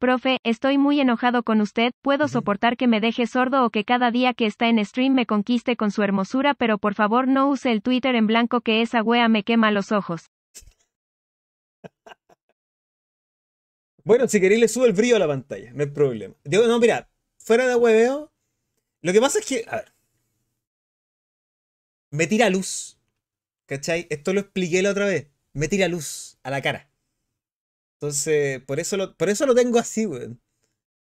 Profe, estoy muy enojado con usted, puedo soportar que me deje sordo o que cada día que está en stream me conquiste con su hermosura, pero por favor no use el Twitter en blanco que esa wea me quema los ojos. Bueno, si queréis le subo el brillo a la pantalla, no hay problema. no, mira, fuera de hueveo, lo que pasa es que, me tira luz, ¿cachai? Esto lo expliqué la otra vez, me tira luz a la cara. Entonces, por eso lo, por eso lo tengo así, weón.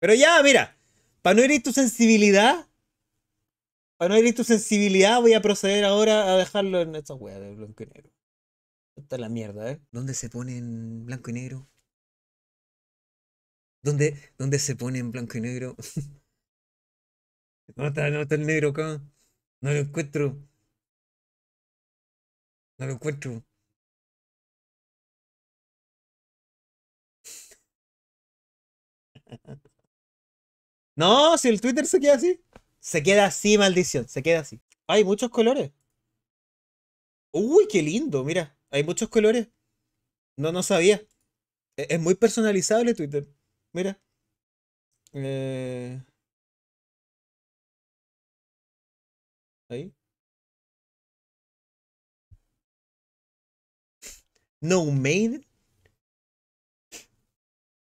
Pero ya, mira, para no herir tu sensibilidad, para no herir tu sensibilidad, voy a proceder ahora a dejarlo en esta weas de blanco y negro. Esta es la mierda, ¿eh? ¿Dónde se pone en blanco y negro? ¿Dónde, dónde se pone en blanco y negro? ¿Dónde no está el negro acá. No lo encuentro. No lo encuentro. No, si el Twitter se queda así. Se queda así, maldición. Se queda así. Hay muchos colores. Uy, qué lindo, mira. Hay muchos colores. No, no sabía. E, es muy personalizable Twitter. Mira. Eh... Ahí. No made.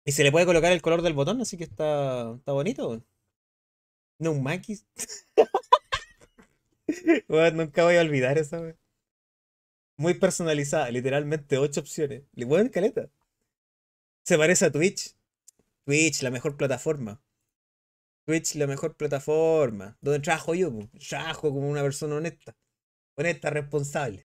Y se le puede colocar el color del botón, así que está, está bonito. No bueno, nunca voy a olvidar esa, vez. Muy personalizada, literalmente ocho opciones. Le pueden caleta. Se parece a Twitch. Twitch, la mejor plataforma. Twitch, la mejor plataforma. Donde trabajo yo, trabajo como una persona honesta. Honesta, responsable.